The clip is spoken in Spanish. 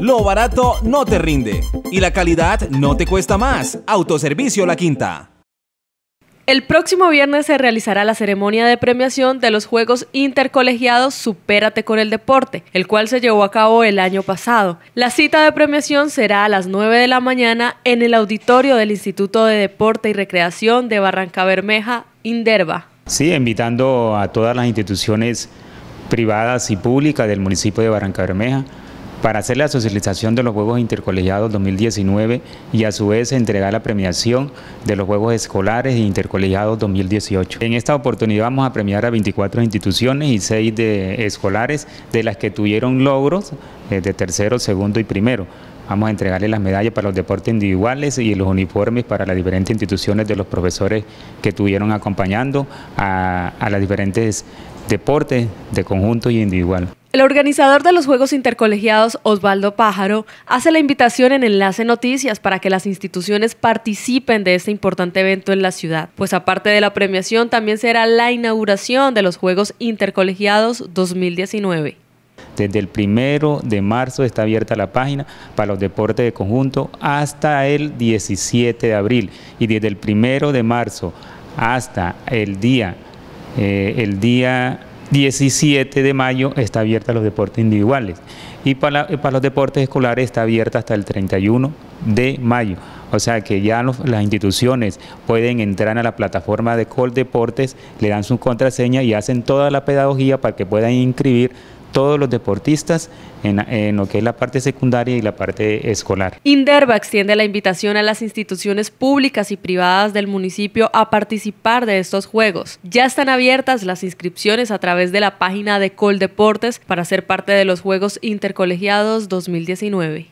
Lo barato no te rinde y la calidad no te cuesta más. Autoservicio La Quinta. El próximo viernes se realizará la ceremonia de premiación de los Juegos Intercolegiados Supérate con el Deporte, el cual se llevó a cabo el año pasado. La cita de premiación será a las 9 de la mañana en el auditorio del Instituto de Deporte y Recreación de Barranca Bermeja, Inderva. Sí, invitando a todas las instituciones privadas y públicas del municipio de Barranca Bermeja para hacer la socialización de los Juegos Intercolegiados 2019 y a su vez entregar la premiación de los Juegos Escolares e Intercolegiados 2018. En esta oportunidad vamos a premiar a 24 instituciones y 6 de escolares de las que tuvieron logros eh, de tercero, segundo y primero. Vamos a entregarle las medallas para los deportes individuales y los uniformes para las diferentes instituciones de los profesores que tuvieron acompañando a, a las diferentes deporte de conjunto y individual. El organizador de los Juegos Intercolegiados, Osvaldo Pájaro, hace la invitación en Enlace Noticias para que las instituciones participen de este importante evento en la ciudad, pues aparte de la premiación también será la inauguración de los Juegos Intercolegiados 2019. Desde el primero de marzo está abierta la página para los deportes de conjunto hasta el 17 de abril y desde el primero de marzo hasta el día eh, el día 17 de mayo está abierta a los deportes individuales y eh, para, los deportes escolares está abierta hasta el 31 de mayo. O sea que ya las instituciones pueden entrar a la plataforma de Deportes le dan su contraseña y hacen toda la pedagogía para que puedan inscribir todos los deportistas en, lo que es la parte secundaria y la parte escolar. Inderva extiende la invitación a las instituciones públicas y privadas del municipio a participar de estos juegos. Ya están abiertas las inscripciones a través de la página de Coldeportes para ser parte de los Juegos Intercolegiados 2019.